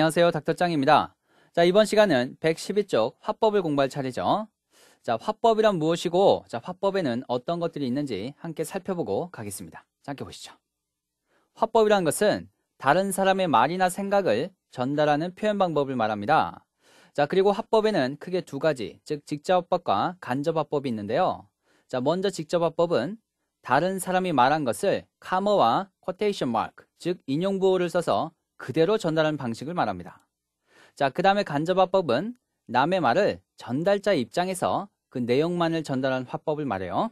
안녕하세요. 닥터짱입니다. 자, 이번 시간은 112쪽 화법을 공부할 차례죠. 자, 화법이란 무엇이고, 자, 화법에는 어떤 것들이 있는지 함께 살펴보고 가겠습니다. 짧게 보시죠. 화법이란 것은 다른 사람의 말이나 생각을 전달하는 표현 방법을 말합니다. 자, 그리고 화법에는 크게 두 가지, 즉, 직접화법과 간접화법이 있는데요. 자, 먼저 직접화법은 다른 사람이 말한 것을 카머와 쿼테이션 마크, 즉 인용 부호를 써서 그대로 전달하는 방식을 말합니다. 자, 그 다음에 간접화법은 남의 말을 전달자 입장에서 그 내용만을 전달하는 화법을 말해요.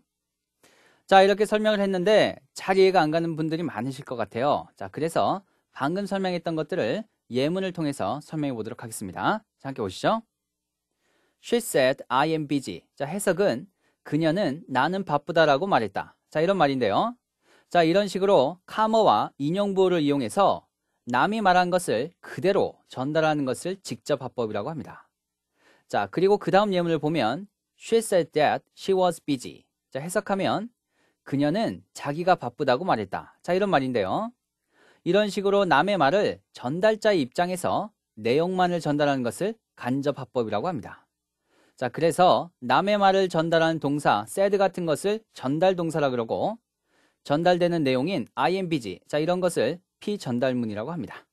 자, 이렇게 설명을 했는데 잘 이해가 안 가는 분들이 많으실 것 같아요. 자, 그래서 방금 설명했던 것들을 예문을 통해서 설명해 보도록 하겠습니다. 자, 함께 보시죠 She said I am busy. 자, 해석은 그녀는 나는 바쁘다라고 말했다. 자, 이런 말인데요. 자, 이런 식으로 카머와 인용부호를 이용해서 남이 말한 것을 그대로 전달하는 것을 직접 화법이라고 합니다. 자, 그리고 그 다음 예문을 보면 She said that she was busy. 자, 해석하면 그녀는 자기가 바쁘다고 말했다. 자, 이런 말인데요. 이런 식으로 남의 말을 전달자의 입장에서 내용만을 전달하는 것을 간접 화법이라고 합니다. 자, 그래서 남의 말을 전달하는 동사 said 같은 것을 전달 동사라 그러고 전달되는 내용인 I m b g 자, 이런 것을 피전달문이라고 합니다.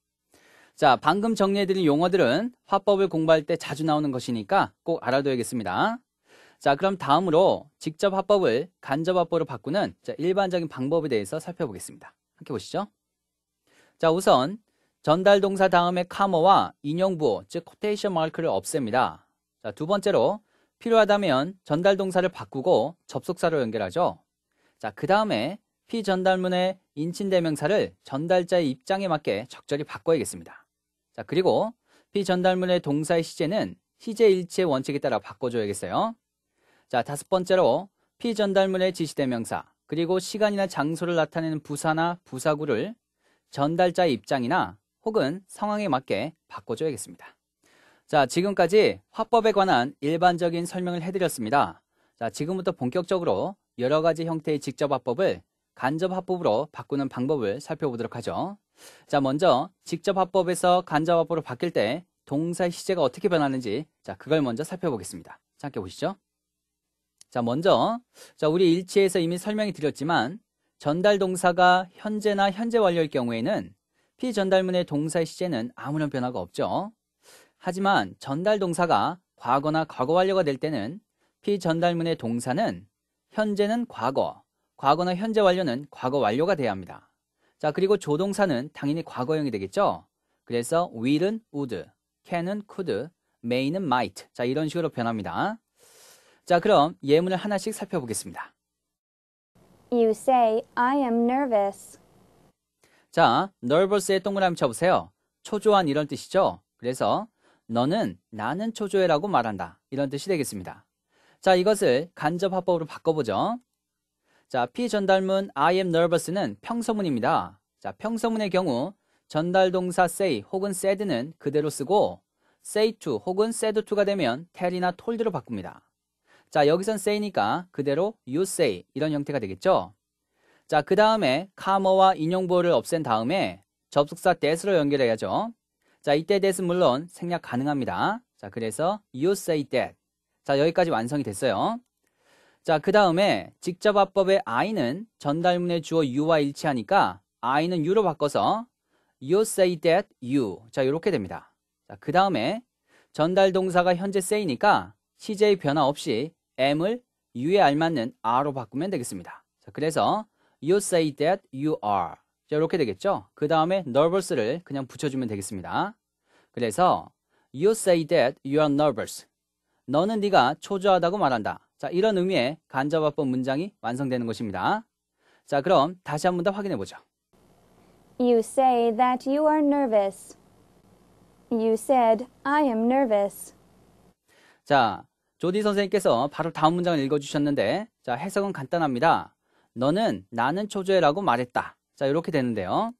자, 방금 정리해드린 용어들은 화법을 공부할 때 자주 나오는 것이니까 꼭 알아둬야겠습니다. 자, 그럼 다음으로 직접 화법을 간접 화법으로 바꾸는 일반적인 방법에 대해서 살펴보겠습니다. 함께 보시죠. 자, 우선 전달 동사 다음에 카머와 인용 부호, 즉 코테이션 마크를 없앱니다. 자, 두 번째로 필요하다면 전달 동사를 바꾸고 접속사로 연결하죠. 자, 그 다음에 피전달문의 인친대명사를 전달자의 입장에 맞게 적절히 바꿔야겠습니다. 자, 그리고 비전달문의 동사의 시제는 시제 일치의 원칙에 따라 바꿔줘야겠어요. 자, 다섯 번째로 피전달문의 지시대명사 그리고 시간이나 장소를 나타내는 부사나 부사구를 전달자의 입장이나 혹은 상황에 맞게 바꿔줘야겠습니다. 자, 지금까지 화법에 관한 일반적인 설명을 해드렸습니다. 자, 지금부터 본격적으로 여러 가지 형태의 직접 화법을 간접 화법으로 바꾸는 방법을 살펴보도록 하죠. 자, 먼저 직접 화법에서 간접 화법으로 바뀔 때 동사의 시제가 어떻게 변하는지 자, 그걸 먼저 살펴보겠습니다. 함께 보시죠. 자, 먼저 자, 우리 일치에서 이미 설명이 드렸지만 전달 동사가 현재나 현재 완료일 경우에는 피전달문의 동사의 시제는 아무런 변화가 없죠. 하지만 전달 동사가 과거나 과거 완료가 될 때는 피전달문의 동사는 현재는 과거, 과거나 현재 완료는 과거 완료가 돼야 합니다. 자, 그리고 조동사는 당연히 과거형이 되겠죠? 그래서 will은 would, can은 could, may는 might. 자, 이런 식으로 변합니다. 자, 그럼 예문을 하나씩 살펴보겠습니다. You say I am nervous. 자, nervous에 동그라미 쳐보세요. 초조한 이런 뜻이죠? 그래서 너는 나는 초조해라고 말한다. 이런 뜻이 되겠습니다. 자, 이것을 간접 합법으로 바꿔보죠. 자, 피전달문 I am nervous는 평서문입니다. 자, 평서문의 경우 전달 동사 say 혹은 said는 그대로 쓰고 say to 혹은 said to가 되면 tell이나 told로 바꿉니다. 자, 여기선 say니까 그대로 you say 이런 형태가 되겠죠? 자, 그 다음에 카머와 인용보호를 없앤 다음에 접속사 t h a t 로 연결해야죠. 자, 이때 that은 물론 생략 가능합니다. 자, 그래서 you say that. 자, 여기까지 완성이 됐어요. 자, 그 다음에 직접화법의 I는 전달문의 주어 U와 일치하니까 I는 U로 바꿔서 You say that you. 자, 이렇게 됩니다. 자, 그 다음에 전달 동사가 현재 say니까 시제의 변화 없이 M을 U에 알맞는 R로 바꾸면 되겠습니다. 자, 그래서 You say that you are. 자, 이렇게 되겠죠? 그 다음에 nervous를 그냥 붙여주면 되겠습니다. 그래서 You say that you are nervous. 너는 네가 초조하다고 말한다. 자, 이런 의미의 간접화법 문장이 완성되는 것입니다. 자, 그럼 다시 한 번 더 확인해 보죠. You say that you are nervous. You said I am nervous. 자, 조디 선생님께서 바로 다음 문장을 읽어 주셨는데 자, 해석은 간단합니다. 너는 나는 초조해라고 말했다. 자, 이렇게 되는데요.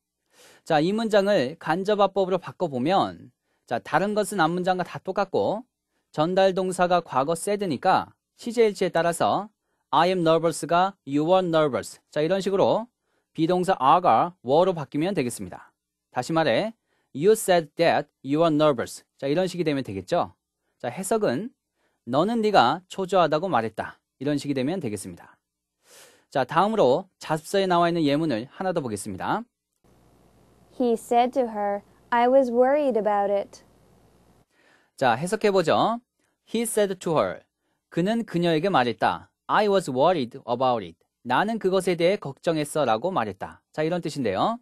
자, 이 문장을 간접화법으로 바꿔 보면 자, 다른 것은 앞문장과 다 똑같고 전달 동사가 과거 s a d 니까 시제일치에 따라서 I am nervous가 you are nervous. 자, 이런 식으로 비동사 are가 were로 바뀌면 되겠습니다. 다시 말해, you said that you are nervous. 자, 이런 식이 되면 되겠죠? 자, 해석은 너는 네가 초조하다고 말했다. 이런 식이 되면 되겠습니다. 자, 다음으로 자습서에 나와 있는 예문을 하나 더 보겠습니다. He said to her, I was worried about it. 자, 해석해 보죠. He said to her. 그는 그녀에게 말했다. I was worried about it. 나는 그것에 대해 걱정했어 라고 말했다. 자, 이런 뜻인데요.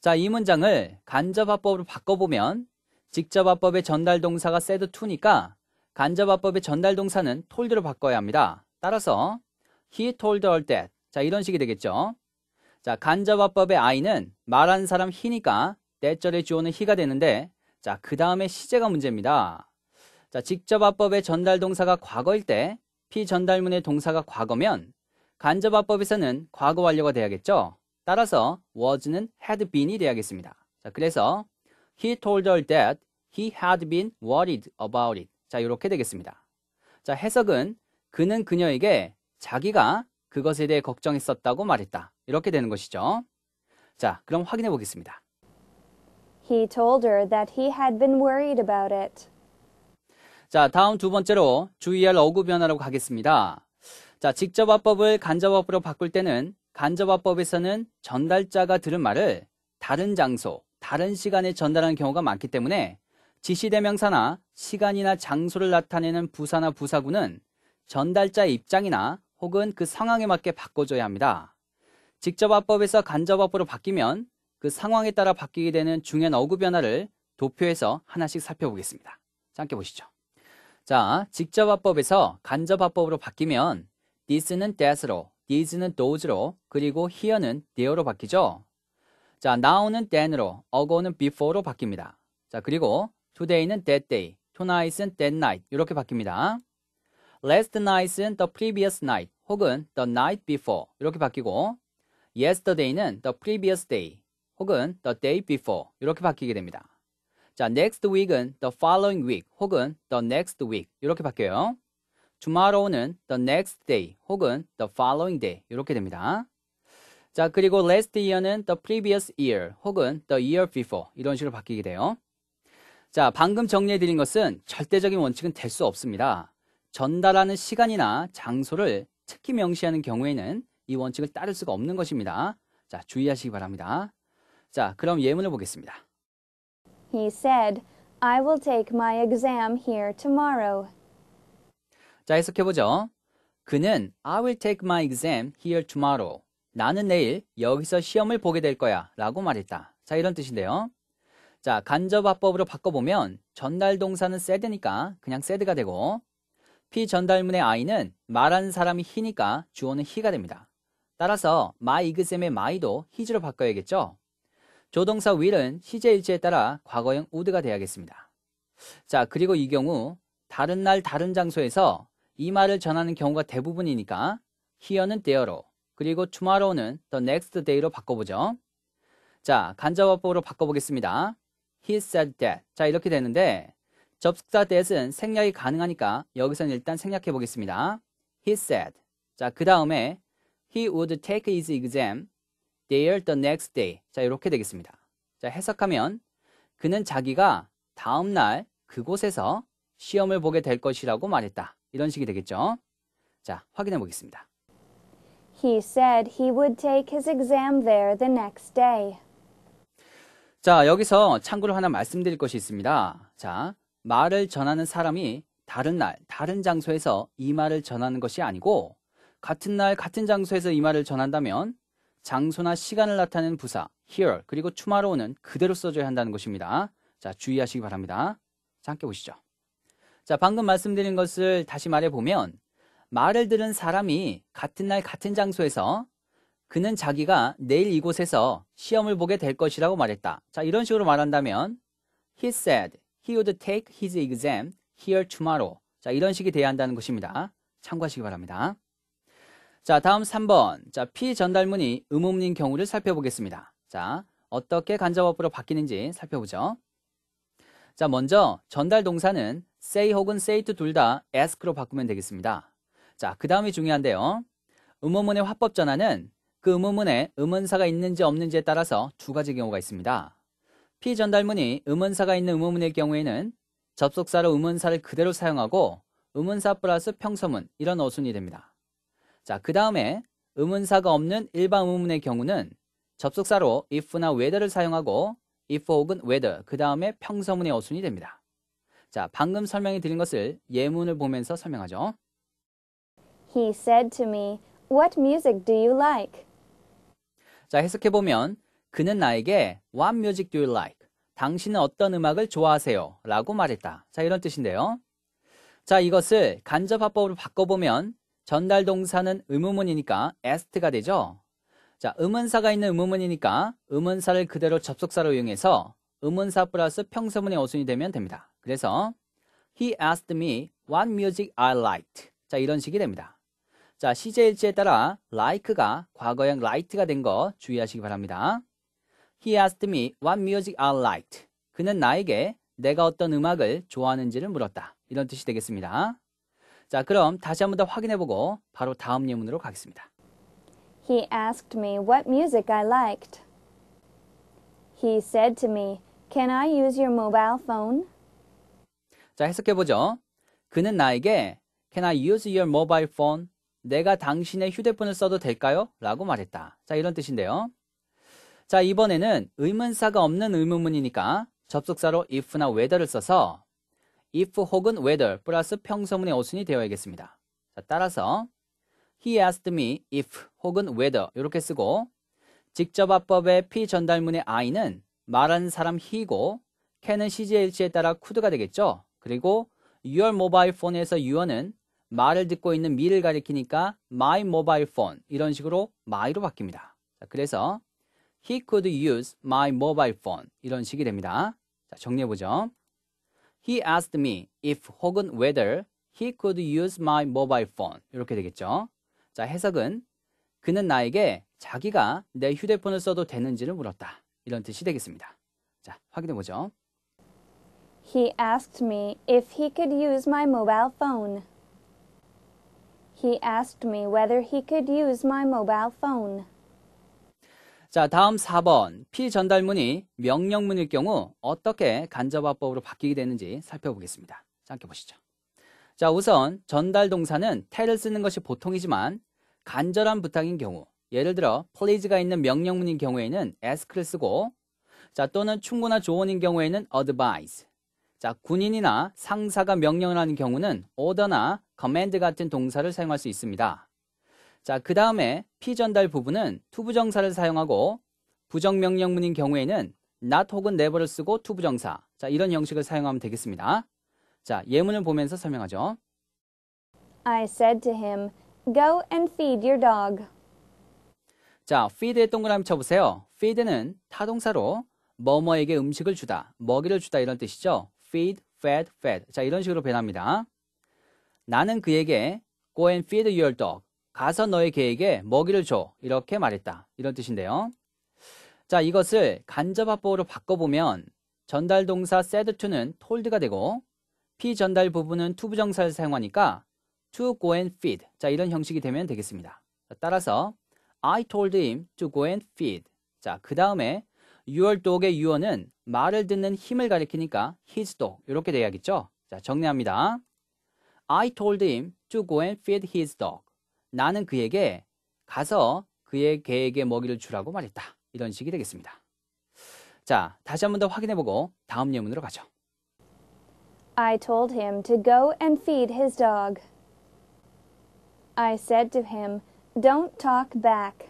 자, 이 문장을 간접화법으로 바꿔보면 직접화법의 전달동사가 said t 니까 간접화법의 전달동사는 told로 바꿔야 합니다. 따라서 he told her that. 자, 이런 식이 되겠죠. 자, 간접화법의 I는 말하는 사람 he니까 t 절에 주어는 he가 되는데 자, 그 다음에 시제가 문제입니다. 자, 직접화법의 전달 동사가 과거일 때 피전달문의 동사가 과거면 간접화법에서는 과거 완료가 돼야겠죠. 따라서 was는 had been이 돼야겠습니다. 자, 그래서 he told her that he had been worried about it. 자, 이렇게 되겠습니다. 자, 해석은 그는 그녀에게 자기가 그것에 대해 걱정했었다고 말했다. 이렇게 되는 것이죠. 자, 그럼 확인해 보겠습니다. He told her that he had been worried about it. 자, 다음 두 번째로 주의할 어구 변화로 가겠습니다. 자, 직접화법을 간접화법으로 바꿀 때는 간접화법에서는 전달자가 들은 말을 다른 장소, 다른 시간에 전달하는 경우가 많기 때문에 지시대명사나 시간이나 장소를 나타내는 부사나 부사구는 전달자의 입장이나 혹은 그 상황에 맞게 바꿔줘야 합니다. 직접화법에서 간접화법으로 바뀌면 그 상황에 따라 바뀌게 되는 중요한 어구 변화를 도표에서 하나씩 살펴보겠습니다. 함께 보시죠. 자, 직접화법에서 간접화법으로 바뀌면 this는 that로, these는 those로, 그리고 here는 there로 바뀌죠. 자, now는 then으로, ago는 before로 바뀝니다. 자, 그리고 today는 that day, tonight은 that night 이렇게 바뀝니다. last night은 the previous night 혹은 the night before 이렇게 바뀌고 yesterday는 the previous day 혹은 the day before 이렇게 바뀌게 됩니다. 자, next week은 the following week 혹은 the next week 이렇게 바뀌어요. 주말오 o 는 the next day 혹은 the following day 이렇게 됩니다. 자, 그리고 last year는 the previous year 혹은 the year before 이런 식으로 바뀌게 돼요. 자, 방금 정리해 드린 것은 절대적인 원칙은 될 수 없습니다. 전달하는 시간이나 장소를 특히 명시하는 경우에는 이 원칙을 따를 수가 없는 것입니다. 자, 주의하시기 바랍니다. 자, 그럼 예문을 보겠습니다. He said, I will take my exam here tomorrow. 자, 해석해보죠. 그는 I will take my exam here tomorrow. 나는 내일 여기서 시험을 보게 될 거야 라고 말했다. 자, 이런 뜻인데요. 자, 간접합법으로 바꿔보면 전달 동사는 said니까 그냥 said가 되고 피전달문의 I는 말하는 사람이 히니까 주어는 히가 됩니다. 따라서 my exam의 my도 his로 바꿔야겠죠. 조동사 will은 시제일지에 따라 과거형 would가 돼야겠습니다. 자, 그리고 이 경우 다른 날 다른 장소에서 이 말을 전하는 경우가 대부분이니까 here는 there로 그리고 tomorrow는 the next day로 바꿔보죠. 자, 간접어법으로 바꿔보겠습니다. He said that. 자, 이렇게 되는데 접속사 that은 생략이 가능하니까 여기서는 일단 생략해 보겠습니다. He said. 자, 그 다음에 he would take his exam. there the next day. 자, 이렇게 되겠습니다. 자, 해석하면 그는 자기가 다음 날 그곳에서 시험을 보게 될 것이라고 말했다. 이런 식이 되겠죠. 자, 확인해 보겠습니다. He said he would take his exam there the next day. 자, 여기서 참고로 하나 말씀드릴 것이 있습니다. 자, 말을 전하는 사람이 다른 날, 다른 장소에서 이 말을 전하는 것이 아니고 같은 날, 같은 장소에서 이 말을 전한다면 장소나 시간을 나타내는 부사 here 그리고 tomorrow는 그대로 써줘야 한다는 것입니다. 자 주의하시기 바랍니다. 자 함께 보시죠. 자 방금 말씀드린 것을 다시 말해보면 말을 들은 사람이 같은 날 같은 장소에서 그는 자기가 내일 이곳에서 시험을 보게 될 것이라고 말했다. 자 이런 식으로 말한다면 he said he would take his exam here tomorrow 자 이런 식이 돼야 한다는 것입니다. 참고하시기 바랍니다. 자, 다음 3번. 자, 피 전달문이 음음인 경우를 살펴보겠습니다. 자, 어떻게 간접어법로 바뀌는지 살펴보죠. 자, 먼저 전달 동사는 say 혹은 say to 둘 다 ask로 바꾸면 되겠습니다. 자, 그 다음이 중요한데요. 음음문의 화법 전환은 그 음음문에 음원사가 있는지 없는지에 따라서 두 가지 경우가 있습니다. 피 전달문이 음원사가 있는 음음문의 경우에는 접속사로 음원사를 그대로 사용하고 음원사 플러스 평서문 이런 어순이 됩니다. 자, 그 다음에 의문사가 없는 일반 의문의 경우는 접속사로 if나 whether를 사용하고 if 혹은 whether 그 다음에 평서문의 어순이 됩니다. 자, 방금 설명해 드린 것을 예문을 보면서 설명하죠. He said to me, What music do you like? 자, 해석해 보면 그는 나에게 What music do you like? 당신은 어떤 음악을 좋아하세요? 라고 말했다. 자, 이런 뜻인데요. 자, 이것을 간접합법으로 바꿔보면 전달 동사는 의문문이니까 ast가 되죠. 자, 의문사가 있는 의문문이니까 의문사를 그대로 접속사로 이용해서 의문사 플러스 평서문의 어순이 되면 됩니다. 그래서 he asked me what music I liked. 자, 이런 식이 됩니다. 자, 시제 일치에 따라 like가 과거형 like가 된 거 주의하시기 바랍니다. He asked me what music I liked. 그는 나에게 내가 어떤 음악을 좋아하는지를 물었다. 이런 뜻이 되겠습니다. 자, 그럼 다시 한 번 더 확인해 보고 바로 다음 예문으로 가겠습니다. He asked me what music I liked. He said to me, "Can I use your mobile phone?" 자, 해석해 보죠. 그는 나에게 "Can I use your mobile phone?" 내가 당신의 휴대폰을 써도 될까요? 라고 말했다. 자, 이런 뜻인데요. 자, 이번에는 의문사가 없는 의문문이니까 접속사로 if나 whether를 써서 if 혹은 whether 플러스 평소문의 어순이 되어야겠습니다. 자, 따라서 he asked me if 혹은 whether 이렇게 쓰고 직접 합법의 p 전달문의 I는 말하는 사람 he고 can은 c 일치에 따라 could가 되겠죠. 그리고 your mobile phone에서 you는 말을 듣고 있는 미를 가리키니까 my mobile phone 이런 식으로 my로 바뀝니다. 자, 그래서 he could use my mobile phone 이런 식이 됩니다. 자, 정리해보죠. He asked me if 혹은 whether he could use my mobile phone. 이렇게 되겠죠. 자, 해석은 그는 나에게 자기가 내 휴대폰을 써도 되는지를 물었다. 이런 뜻이 되겠습니다. 자, 확인해 보죠. He asked me if he could use my mobile phone. He asked me whether he could use my mobile phone. 자, 다음 4번. 피전달문이 명령문일 경우 어떻게 간접화법으로 바뀌게 되는지 살펴보겠습니다. 함께 보시죠. 자, 우선 전달 동사는 테를 쓰는 것이 보통이지만 간절한 부탁인 경우, 예를 들어 please가 있는 명령문인 경우에는 ask를 쓰고 자, 또는 충고나 조언인 경우에는 advise. 자, 군인이나 상사가 명령을 하는 경우는 order나 command 같은 동사를 사용할 수 있습니다. 자, 그 다음에 피전달 부분은 투부정사를 사용하고 부정명령문인 경우에는 not 혹은 never를 쓰고 투부정사. 자, 이런 형식을 사용하면 되겠습니다. 자, 예문을 보면서 설명하죠. I said to him, go and feed your dog. 자, feed에 동그라미 쳐보세요. feed는 타동사로 뭐뭐에게 음식을 주다, 먹이를 주다 이런 뜻이죠. feed, fed, fed. 자, 이런 식으로 변합니다. 나는 그에게 go and feed your dog. 가서 너의 개에게 먹이를 줘. 이렇게 말했다. 이런 뜻인데요. 자, 이것을 간접합법으로 바꿔보면 전달 동사 said to는 told가 되고 피전달 부분은 to 부정사를 사용하니까 to go and feed. 자, 이런 형식이 되면 되겠습니다. 따라서 I told him to go and feed. 자, 그 다음에 your dog의 유언은 말을 듣는 힘을 가리키니까 his dog. 이렇게 돼야겠죠? 자, 정리합니다. I told him to go and feed his dog. 나는 그에게 가서 그의 개에게 먹이를 주라고 말했다. 이런 식이 되겠습니다. 자, 다시 한번 더 확인해 보고 다음 예문으로 가죠. I told him to go and feed his dog. I said to him, don't talk back.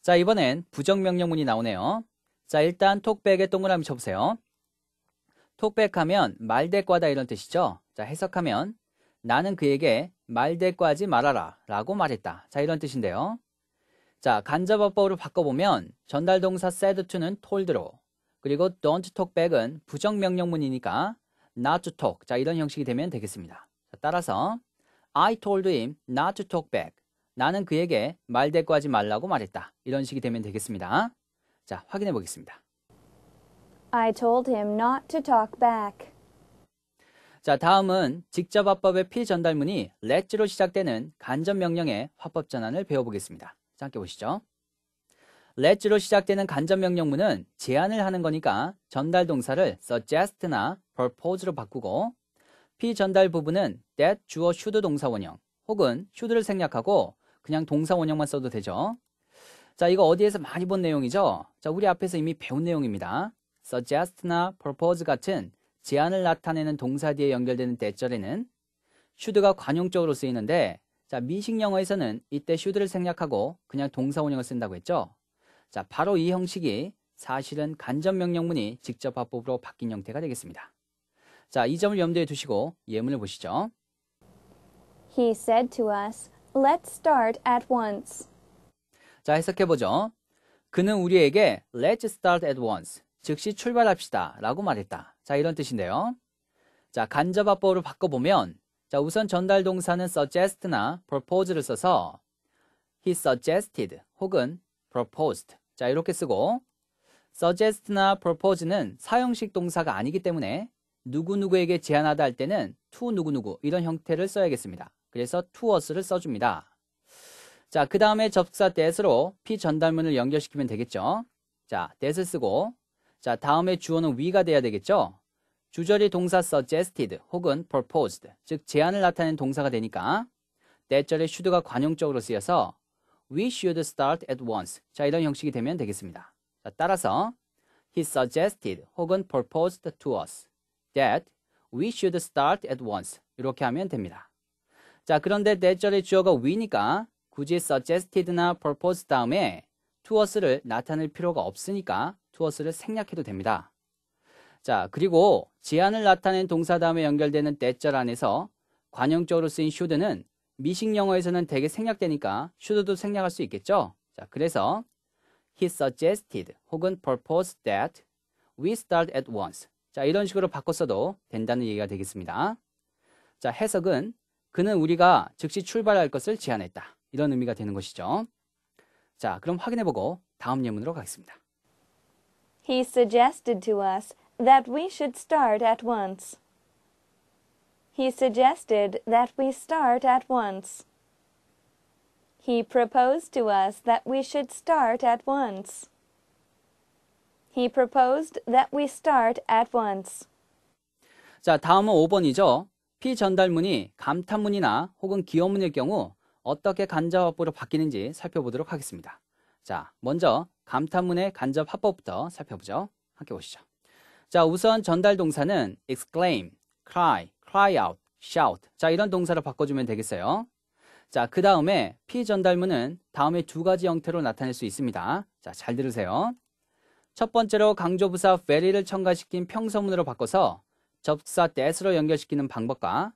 자, 이번엔 부정명령문이 나오네요. 자, 일단 톡백에 동그라미 쳐보세요. 톡백하면 말대꾸하다 이런 뜻이죠. 자, 해석하면 나는 그에게 말대꾸하지 말아라 라고 말했다. 자, 이런 뜻인데요. 자, 간접어법으로 바꿔보면 전달동사 said to는 told로 그리고 don't talk back은 부정명령문이니까 not to talk. 자, 이런 형식이 되면 되겠습니다. 자, 따라서 I told him not to talk back. 나는 그에게 말대꾸하지 말라고 말했다. 이런 식이 되면 되겠습니다. 자, 확인해 보겠습니다. I told him not to talk back. 자, 다음은 직접 화법의 피전달문이 let로 시작되는 간접 명령의 화법 전환을 배워보겠습니다. 자, 함께 보시죠. let로 시작되는 간접 명령문은 제안을 하는 거니까 전달 동사를 suggest나 propose로 바꾸고 피전달 부분은 that 주어 should 동사 원형 혹은 should를 생략하고 그냥 동사 원형만 써도 되죠. 자, 이거 어디에서 많이 본 내용이죠? 자, 우리 앞에서 이미 배운 내용입니다. suggest나 propose 같은 제한을 나타내는 동사 뒤에 연결되는 대절에는 슈드가 관용적으로 쓰이는데 자 미식 영어에서는 이때 슈드를 생략하고 그냥 동사 원형을 쓴다고 했죠. 자 바로 이 형식이 사실은 간접 명령문이 직접 화법으로 바뀐 형태가 되겠습니다. 자, 이 점을 염두에 두시고 예문을 보시죠. He said to us, "Let's start at once." 자, 해석해 보죠. 그는 우리에게 "Let's start at once." 즉시 출발합시다 라고 말했다. 자, 이런 뜻인데요. 자, 간접합법으로 바꿔보면 자, 우선 전달 동사는 suggest나 propose를 써서 he suggested 혹은 proposed 자, 이렇게 쓰고 suggest나 propose는 사용식 동사가 아니기 때문에 누구누구에게 제안하다 할 때는 to 누구누구 이런 형태를 써야겠습니다. 그래서 to us를 써줍니다. 자, 그 다음에 접사 that으로 피전달문을 연결시키면 되겠죠. 자, that을 쓰고 자, 다음에 주어는 we가 돼야 되겠죠? 주절이 동사 suggested 혹은 proposed, 즉 제안을 나타낸 동사가 되니까 that절의 should가 관용적으로 쓰여서 we should start at once. 자, 이런 형식이 되면 되겠습니다. 자, 따라서 he suggested 혹은 proposed to us that we should start at once. 이렇게 하면 됩니다. 자, 그런데 that절의 주어가 we니까 굳이 suggested나 proposed 다음에 투어스를 나타낼 필요가 없으니까 투어스를 생략해도 됩니다. 자, 그리고 제안을 나타낸 동사 다음에 연결되는 대절 안에서 관용적으로 쓰인 should는 미식 영어에서는 대개 생략되니까 should도 생략할 수 있겠죠? 자, 그래서 he suggested 혹은 proposed that we start at once. 자, 이런 식으로 바꿨어도 된다는 얘기가 되겠습니다. 자, 해석은 그는 우리가 즉시 출발할 것을 제안했다. 이런 의미가 되는 것이죠. 자, 그럼 확인해보고 다음 예문으로 가겠습니다. He suggested to us that we should start at once. He suggested that we start at once. He proposed to us that we should start at once. He proposed that we start at once. 자, 다음은 5번이죠. 피전달문이 감탄문이나 혹은 기호문일 경우 어떻게 간접 화법으로 바뀌는지 살펴보도록 하겠습니다. 자, 먼저 감탄문의 간접 합법부터 살펴보죠. 함께 보시죠. 자, 우선 전달 동사는 exclaim, cry, cry out, shout. 자, 이런 동사로 바꿔주면 되겠어요. 자, 그 다음에 피전달문은 다음에 두 가지 형태로 나타낼 수 있습니다. 자, 잘 들으세요. 첫 번째로 강조부사 very를 첨가시킨 평서문으로 바꿔서 접사 that으로 연결시키는 방법과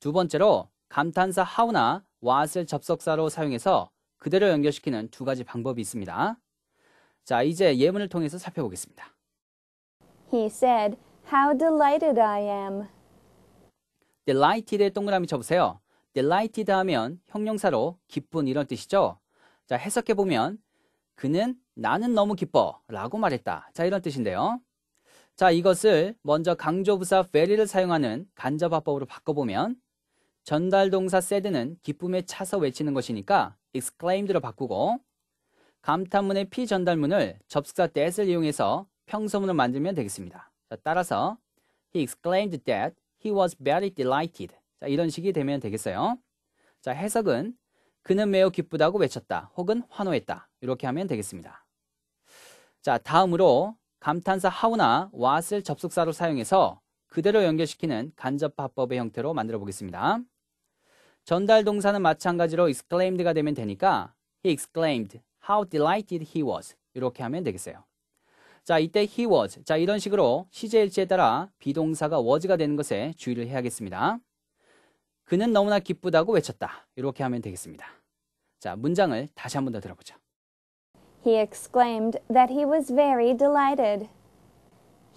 두 번째로 감탄사 how나 was을 접속사로 사용해서 그대로 연결시키는 두 가지 방법이 있습니다. 자, 이제 예문을 통해서 살펴보겠습니다. He said, How delighted I am. delighted에 동그라미 쳐보세요. delighted 하면 형용사로 기쁜 이런 뜻이죠. 자, 해석해보면 그는 나는 너무 기뻐 라고 말했다. 자, 이런 뜻인데요. 자, 이것을 먼저 강조부사 very를 사용하는 간접화법으로 바꿔보면 전달 동사 said는 기쁨에 차서 외치는 것이니까 exclaimed로 바꾸고 감탄문의 피전달문을 접속사 that을 이용해서 평소문을 만들면 되겠습니다. 자, 따라서 he exclaimed that he was very delighted. 자, 이런 식이 되면 되겠어요. 자, 해석은 그는 매우 기쁘다고 외쳤다 혹은 환호했다. 이렇게 하면 되겠습니다. 자, 다음으로 감탄사 how나 what을 접속사로 사용해서 그대로 연결시키는 간접 화법의 형태로 만들어 보겠습니다. 전달 동사는 마찬가지로 exclaimed가 되면 되니까 he exclaimed how delighted he was 이렇게 하면 되겠어요. 자, 이때 he was. 자, 이런 식으로 시제일치에 따라 비동사가 was가 되는 것에 주의를 해야겠습니다. 그는 너무나 기쁘다고 외쳤다. 이렇게 하면 되겠습니다. 자, 문장을 다시 한 번 더 들어보죠. He exclaimed that he was very delighted.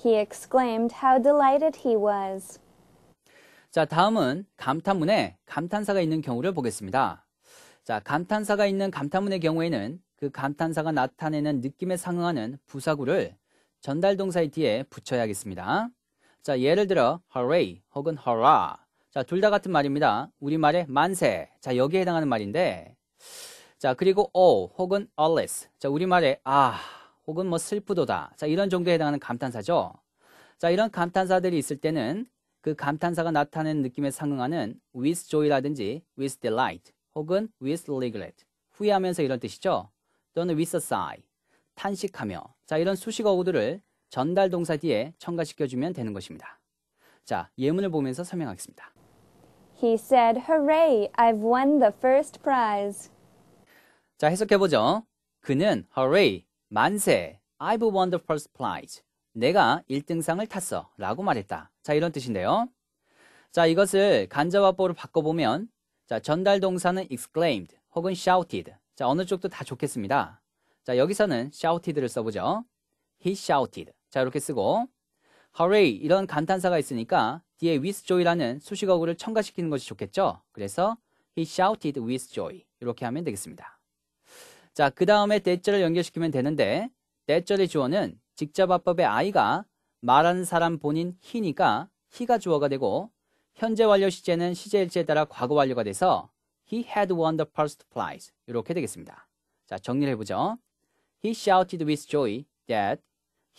He exclaimed how delighted he was. 자, 다음은 감탄문에 감탄사가 있는 경우를 보겠습니다. 자, 감탄사가 있는 감탄문의 경우에는 그 감탄사가 나타내는 느낌에 상응하는 부사구를 전달동사의 뒤에 붙여야겠습니다. 자, 예를 들어 hooray 혹은 hurrah. 자, 둘 다 같은 말입니다. 우리말의 만세. 자, 여기에 해당하는 말인데 자, 그리고 o 어 혹은 alas. 자, 우리말의 아 혹은 뭐 슬프도다. 자, 이런 정도에 해당하는 감탄사죠. 자, 이런 감탄사들이 있을 때는 그 감탄사가 나타낸 느낌에 상응하는 with joy라든지 with delight 혹은 with regret 후회하면서 이런 뜻이죠. 또는 with a sigh 탄식하며 자 이런 수식 어구들을 전달 동사 뒤에 첨가시켜주면 되는 것입니다. 자 예문을 보면서 설명하겠습니다. He said, "Hooray! I've won the first prize." 자 해석해 보죠. 그는 "Hooray! 만세! I've won the first prize." 내가 1등상을 탔어 라고 말했다. 자, 이런 뜻인데요. 자, 이것을 간접화법으로 바꿔보면 자, 전달 동사는 exclaimed 혹은 shouted. 자, 어느 쪽도 다 좋겠습니다. 자, 여기서는 shouted를 써보죠. He shouted. 자, 이렇게 쓰고 h u r r a y 이런 간탄사가 있으니까 뒤에 with joy라는 수식어구를 첨가시키는 것이 좋겠죠. 그래서 he shouted with joy. 이렇게 하면 되겠습니다. 자, 그 다음에 대절을 연결시키면 되는데 대절의 주어는 직접화법의 I가 말하는 사람 본인 히니까 히가 주어가 되고 현재 완료 시제는 시제 일지에 따라 과거 완료가 돼서 He had won the first prize 이렇게 되겠습니다. 자 정리를 해보죠. He shouted with joy that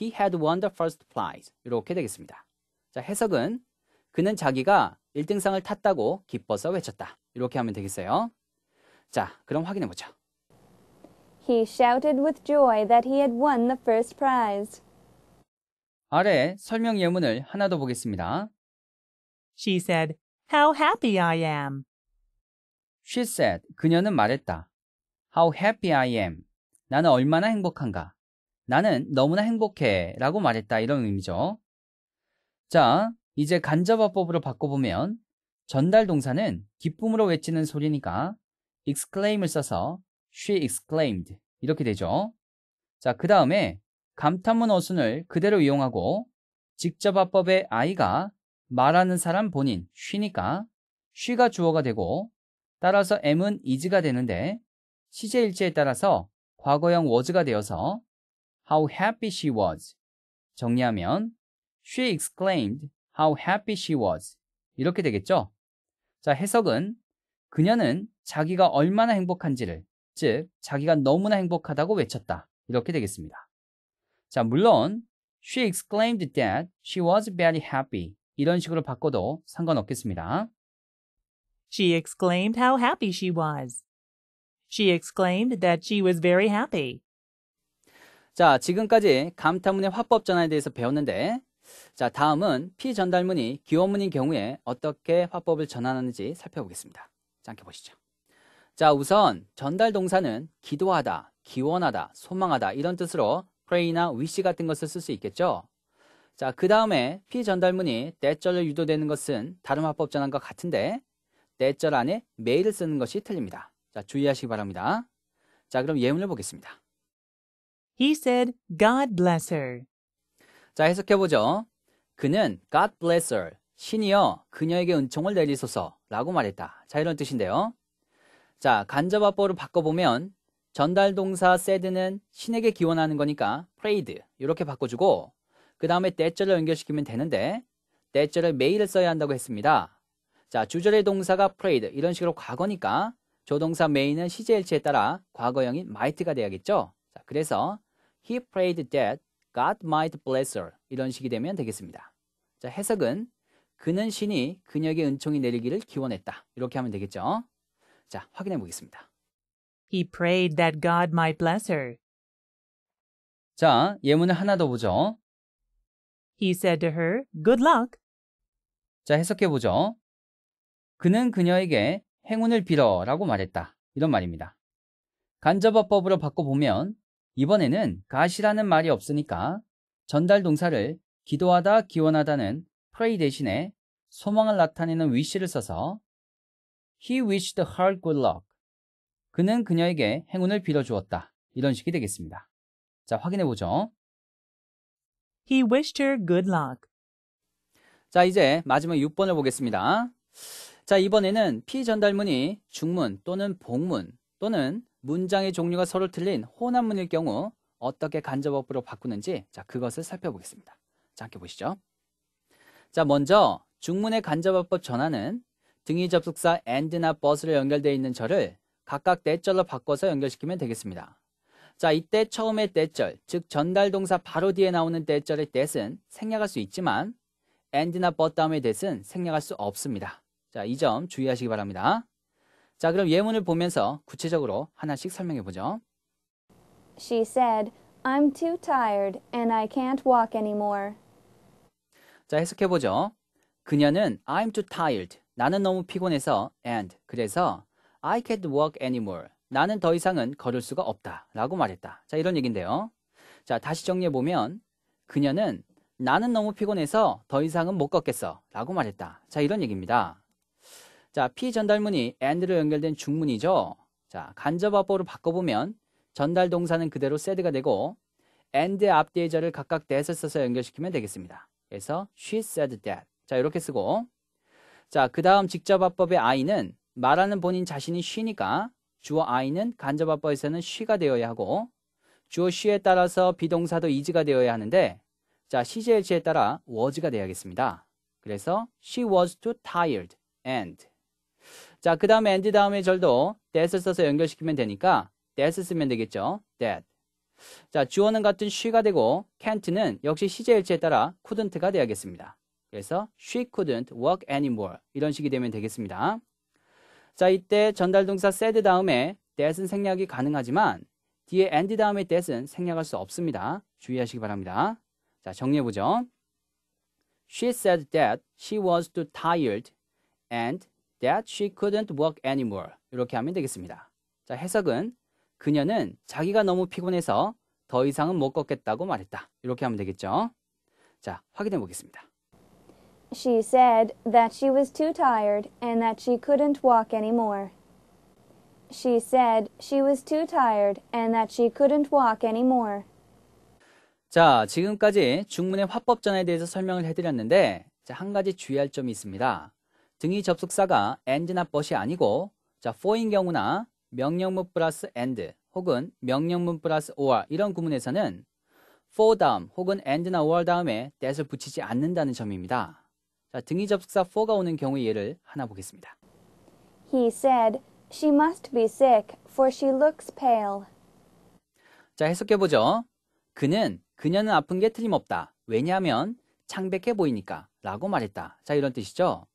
he had won the first prize 이렇게 되겠습니다. 자 해석은 그는 자기가 1등상을 탔다고 기뻐서 외쳤다 이렇게 하면 되겠어요. 자 그럼 확인해보죠. He shouted with joy that he had won the first prize. 아래 설명 예문을 하나 더 보겠습니다. She said, "How happy I am." She said, 그녀는 말했다. How happy I am. 나는 얼마나 행복한가. 나는 너무나 행복해. 라고 말했다. 이런 의미죠. 자, 이제 간접어법으로 바꿔보면 전달 동사는 기쁨으로 외치는 소리니까 exclaim을 써서 she exclaimed 이렇게 되죠. 자, 그 다음에 감탄문 어순을 그대로 이용하고 직접화법의 I가 말하는 사람 본인 she니까 she가 주어가 되고 따라서 M은 is가 되는데 시제일체에 따라서 과거형 was가 되어서 how happy she was 정리하면 she exclaimed how happy she was 이렇게 되겠죠. 자, 해석은 그녀는 자기가 얼마나 행복한지를 즉, 자기가 너무나 행복하다고 외쳤다. 이렇게 되겠습니다. 자, 물론 she exclaimed that she was very happy. 이런 식으로 바꿔도 상관없겠습니다. She exclaimed how happy she was. She exclaimed that she was very happy. 자, 지금까지 감탄문의 화법 전환에 대해서 배웠는데 자, 다음은 피전달문이 기원문인 경우에 어떻게 화법을 전환하는지 살펴보겠습니다. 짧게 보시죠. 자, 우선 전달 동사는 기도하다, 기원하다, 소망하다 이런 뜻으로 pray나 wish 같은 것을 쓸 수 있겠죠. 자, 그 다음에 피전달문이 대절로 유도되는 것은 다른 화법 전환과 같은데 대절 안에 메일을 쓰는 것이 틀립니다. 자, 주의하시기 바랍니다. 자, 그럼 예문을 보겠습니다. He said, God bless her. 자, 해석해보죠. 그는 God bless her, 신이여 그녀에게 은총을 내리소서라고 말했다. 자, 이런 뜻인데요. 자, 간접합보를 바꿔보면 전달 동사 said는 신에게 기원하는 거니까 prayed 이렇게 바꿔주고 그 다음에 t h 을 연결시키면 되는데 t h 을 t 를 매일 써야 한다고 했습니다. 자, 주절의 동사가 prayed 이런 식으로 과거니까 조동사 메인은 는 시제일치에 따라 과거형인 might가 돼야겠죠. 자, 그래서 he prayed that God might bless her 이런 식이 되면 되겠습니다. 자, 해석은 그는 신이 그녀에게 은총이 내리기를 기원했다. 이렇게 하면 되겠죠. 자, 확인해 보겠습니다. He prayed that God might bless her. 자, 예문을 하나 더 보죠. He said to her, "Good luck." 자, 해석해 보죠. 그는 그녀에게 행운을 빌어라고 말했다. 이런 말입니다. 간접어법으로 바꿔보면 이번에는 가시라는 말이 없으니까 전달 동사를 기도하다 기원하다는 pray 대신에 소망을 나타내는 wish를 써서 He wished her good luck. 그는 그녀에게 행운을 빌어주었다. 이런 식이 되겠습니다. 자, 확인해 보죠. He wished her good luck. 자, 이제 마지막 6번을 보겠습니다. 자, 이번에는 피전달문이 중문 또는 복문 또는 문장의 종류가 서로 틀린 혼합문일 경우 어떻게 간접어법으로 바꾸는지 자, 그것을 살펴보겠습니다. 자, 함께 보시죠. 자, 먼저 중문의 간접어법 전환은 등이 접속사 and나 버스로 연결되어 있는 절을 각각 대절로 바꿔서 연결시키면 되겠습니다. 자, 이때 처음에 대절, 즉 전달 동사 바로 뒤에 나오는 대절의 대은 생략할 수 있지만 and나 but 다음의 대은 생략할 수 없습니다. 자, 이 점 주의하시기 바랍니다. 자, 그럼 예문을 보면서 구체적으로 하나씩 설명해 보죠. She said, "I'm too tired and I can't walk anymore." 자, 해석해 보죠. 그녀는 I'm too tired, 나는 너무 피곤해서 and 그래서 I can't walk anymore. 나는 더 이상은 걸을 수가 없다. 라고 말했다. 자, 이런 얘기인데요. 자, 다시 정리해 보면 그녀는 나는 너무 피곤해서 더 이상은 못 걷겠어. 라고 말했다. 자, 이런 얘기입니다. 자, 피 전달문이 and로 연결된 중문이죠. 자, 간접합보로 바꿔보면 전달 동사는 그대로 said가 되고 and 앞 대절을 각각 that을 써서 연결시키면 되겠습니다. 그래서 she said that. 자, 이렇게 쓰고 자, 그 다음 직접화법의 I는 말하는 본인 자신이 쉬니까 주어 I는 간접화법에서는 쉬가 되어야 하고 주어 쉬에 따라서 비동사도 이즈가 되어야 하는데 자, 시제일치에 따라 was가 되어야겠습니다. 그래서 she was too tired and 자, 그 다음에 and 다음의 절도 that을 써서 연결시키면 되니까 that 쓰면 되겠죠. that 자, 주어는 같은 she가 되고 can't는 역시 시제일치에 따라 couldn't가 되어야겠습니다. 그래서 she couldn't work anymore 이런 식이 되면 되겠습니다. 자 이때 전달동사 said 다음에 that은 생략이 가능하지만 뒤에 and 다음에 that은 생략할 수 없습니다. 주의하시기 바랍니다. 자 정리해보죠. She said that she was too tired and that she couldn't work anymore. 이렇게 하면 되겠습니다. 자, 해석은 그녀는 자기가 너무 피곤해서 더 이상은 못 걷겠다고 말했다. 이렇게 하면 되겠죠. 자, 확인해 보겠습니다. She said that she was too tired and that she couldn't walk any more. She said she was too tired and that she couldn't walk any more. 자, 지금까지 중문의 화법전에 대해서 설명을 해드렸는데 자, 한 가지 주의할 점이 있습니다. 등이 접속사가 and나 but이 아니고 자, for인 경우나 명령문 플러스 and 혹은 명령문 플러스 or 이런 구문에서는 for 다음 혹은 and나 or 다음에 that을 붙이지 않는다는 점입니다. 자, 등이 접속사 for가 오는 경우의 예를 하나 보겠습니다. He said, "She must be sick, for she looks pale." 자, 해석해 보죠. 그는 그녀는 아픈 게 틀림없다. 왜냐하면 창백해 보이니까라고 말했다. 자, 이런 뜻이죠.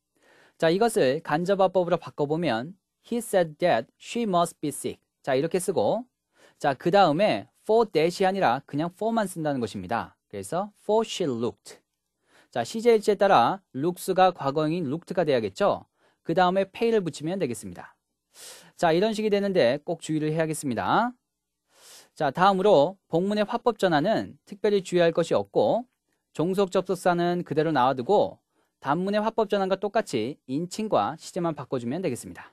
자, 이것을 간접화법으로 바꿔보면 He said that she must be sick. 자, 이렇게 쓰고 자, 그 다음에 for that이 아니라 그냥 for만 쓴다는 것입니다. 그래서 for she looked. 자, 시제 일 h 에 따라 룩스가 과거형인 룩트가 돼야겠죠? 그 다음에 페이를 붙이면 되겠습니다. 자, 이런 식이 되는데 꼭 주의를 해야겠습니다. 자, 다음으로 복문의 화법 전환은 특별히 주의할 것이 없고 종속 접속사는 그대로 놔두고 단문의 화법 전환과 똑같이 인칭과 시제만 바꿔주면 되겠습니다.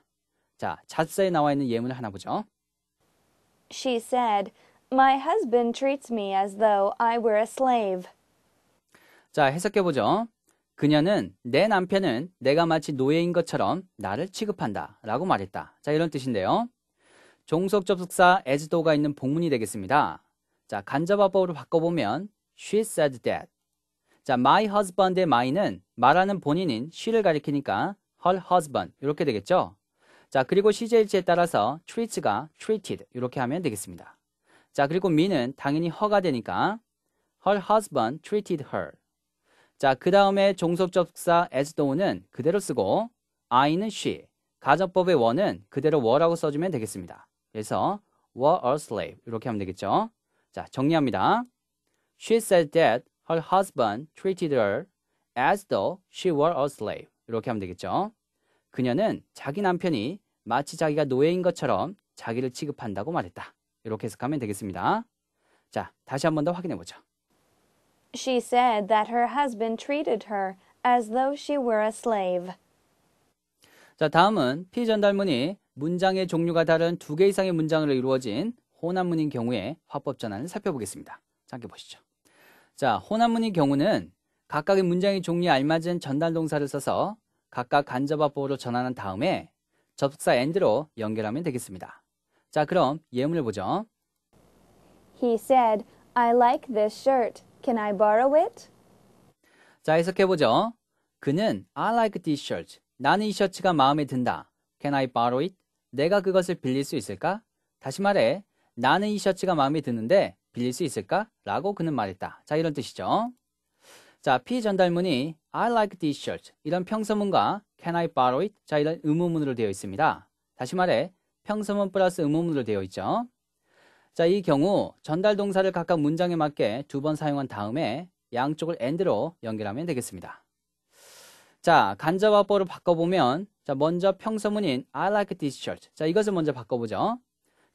자, 자세에 나와 있는 예문을 하나 보죠. She said, My husband treats me as though I were a slave. 자, 해석해보죠. 그녀는 내 남편은 내가 마치 노예인 것처럼 나를 취급한다 라고 말했다. 자, 이런 뜻인데요. 종속 접속사 as도가 있는 복문이 되겠습니다. 자, 간접화법으로 바꿔보면 she said that. 자, my husband의 my는 말하는 본인인 she를 가리키니까 her husband 이렇게 되겠죠. 자, 그리고 시제일치에 따라서 treats가 treated 이렇게 하면 되겠습니다. 자, 그리고 me는 당연히 허가 되니까 her husband treated her. 자, 그 다음에 종속접사 as도는 그대로 쓰고 I는 she, 가정법의 원은 그대로 were라고 써주면 되겠습니다. 그래서 were a slave 이렇게 하면 되겠죠. 자, 정리합니다. She said that her husband treated her as though she were a slave. 이렇게 하면 되겠죠. 그녀는 자기 남편이 마치 자기가 노예인 것처럼 자기를 취급한다고 말했다. 이렇게 해석하면 되겠습니다. 자, 다시 한 번 더 확인해 보죠. She said that her husband treated her as though she were a slave. 자, 다음은 피 전달문이 문장의 종류가 다른 두 개 이상의 문장으로 이루어진 호남문인 경우에 화법 전환을 살펴보겠습니다. 함께 보시죠. 자, 호남문인 경우는 각각의 문장의 종류에 알맞은 전달 동사를 써서 각각 간접화법으로 전환한 다음에 접속사 and로 연결하면 되겠습니다. 자, 그럼 예문을 보죠. He said, I like this shirt. Can I borrow it? 자, 해석해보죠. 그는 I like this shirt. 나는 이 셔츠가 마음에 든다. Can I borrow it? 내가 그것을 빌릴 수 있을까? 다시 말해, 나는 이 셔츠가 마음에 드는데 빌릴 수 있을까? 라고 그는 말했다. 자, 이런 뜻이죠. 자, P 전달문이 I like this shirt. 이런 평서문과 Can I borrow it? 자, 이런 의문문으로 되어 있습니다. 다시 말해, 평서문 플러스 의문문으로 되어 있죠. 자, 이 경우 전달 동사를 각각 문장에 맞게 두 번 사용한 다음에 양쪽을 and로 연결하면 되겠습니다. 자, 간접와 보를 바꿔보면 자, 먼저 평서문인 I like this shirt. 자, 이것을 먼저 바꿔보죠.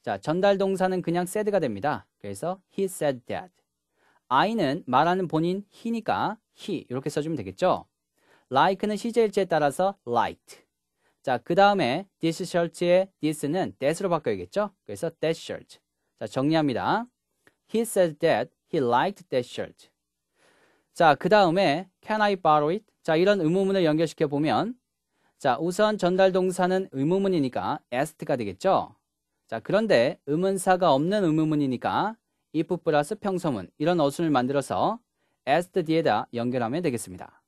자, 전달 동사는 그냥 said가 됩니다. 그래서 he said that. I는 말하는 본인 he니까 he 이렇게 써주면 되겠죠. like는 시제일치에 따라서 liked. 자, 그 다음에 this shirt의 this는 t h a t 로 바꿔야겠죠. 그래서 that shirt. 자, 정리합니다. He said that he liked that shirt. 자, 그 다음에 can I borrow it? 자, 이런 의무문을 연결시켜 보면 자, 우선 전달 동사는 의무문이니까 ast가 되겠죠? 자, 그런데 의문사가 없는 의무문이니까 if 플러스 평소문 이런 어순을 만들어서 est 뒤에다 연결하면 되겠습니다.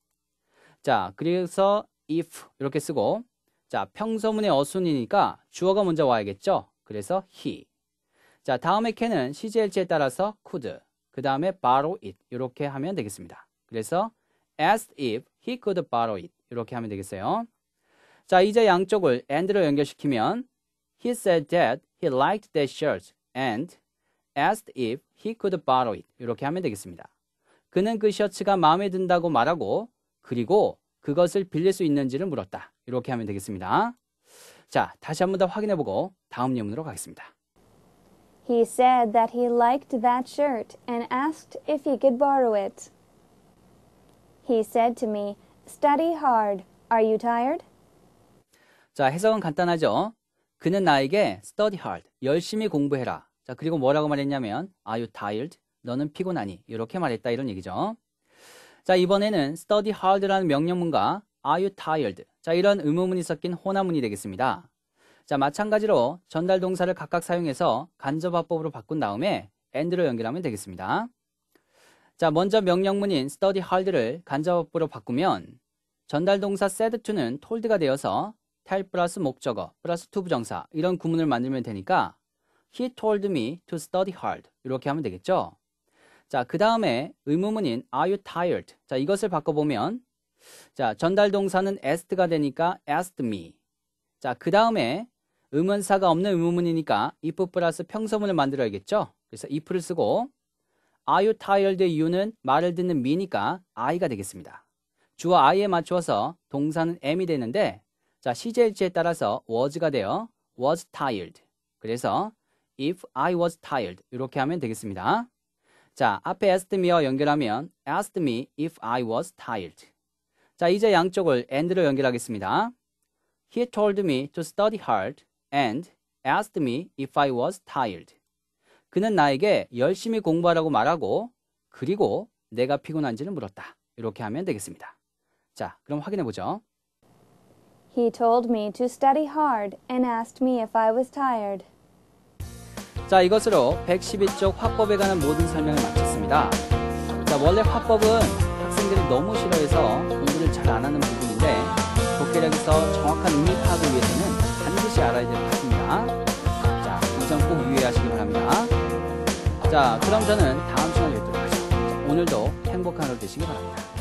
자, 그래서 if 이렇게 쓰고 자, 평소문의 어순이니까 주어가 먼저 와야겠죠? 그래서 he 자, 다음에 캔은 CGLC에 따라서 could, 그 다음에 borrow it 이렇게 하면 되겠습니다. 그래서 as if he could borrow it 이렇게 하면 되겠어요. 자, 이제 양쪽을 and로 연결시키면 he said that he liked that shirt and asked if he could borrow it 이렇게 하면 되겠습니다. 그는 그 셔츠가 마음에 든다고 말하고 그리고 그것을 빌릴 수 있는지를 물었다. 이렇게 하면 되겠습니다. 자, 다시 한 번 더 확인해보고 다음 예문으로 가겠습니다. He said that he liked that shirt and asked if he could borrow it. He said to me, study hard. Are you tired? 자, 해석은 간단하죠? 그는 나에게 study hard, 열심히 공부해라. 자, 그리고 뭐라고 말했냐면 are you tired? 너는 피곤하니? 이렇게 말했다 이런 얘기죠. 자, 이번에는 study hard라는 명령문과 are you tired? 자, 이런 의문문이 섞인 호나문이 되겠습니다. 자, 마찬가지로 전달 동사를 각각 사용해서 간접화법으로 바꾼 다음에 and로 연결하면 되겠습니다. 자, 먼저 명령문인 study hard를 간접화법으로 바꾸면 전달 동사 said to는 told가 되어서 tell 플러스 목적어 플러스 to 부정사 이런 구문을 만들면 되니까 he told me to study hard 이렇게 하면 되겠죠. 자, 그 다음에 의무문인 are you tired? 자, 이것을 바꿔보면 자, 전달 동사는 asked 가 되니까 asked me 자, 그 다음에 의원사가 없는 의문문이니까 if 플러스 평서문을 만들어야겠죠? 그래서 if를 쓰고 Are you tired의 이유는 말을 듣는 me니까 I가 되겠습니다. 주어 I에 맞추어서 동사는 M이 되는데 자 시제일치에 따라서 was가 되어 was tired. 그래서 if I was tired 이렇게 하면 되겠습니다. 자 앞에 asked me와 연결하면 asked me if I was tired. 자 이제 양쪽을 and로 연결하겠습니다. He told me to study hard and asked me if I was tired. 그는 나에게 열심히 공부하라고 말하고 그리고 내가 피곤한지는 물었다. 이렇게 하면 되겠습니다. 자, 그럼 확인해 보죠. He told me to study hard and asked me if I was tired. 자, 이것으로 112쪽 화법에 관한 모든 설명을 마쳤습니다. 자, 원래 화법은 학생들이 너무 싫어해서 공부를 잘 안 하는 부분인데 독계력에서 정확한 의미 파악을 위해서는 반드시 알아야 될것같습니다 자, 항상 꼭 유의하시기 바랍니다. 자, 그럼 저는 다음 시간에 뵙도록 하죠. 오늘도 행복한 하루 되시기 바랍니다.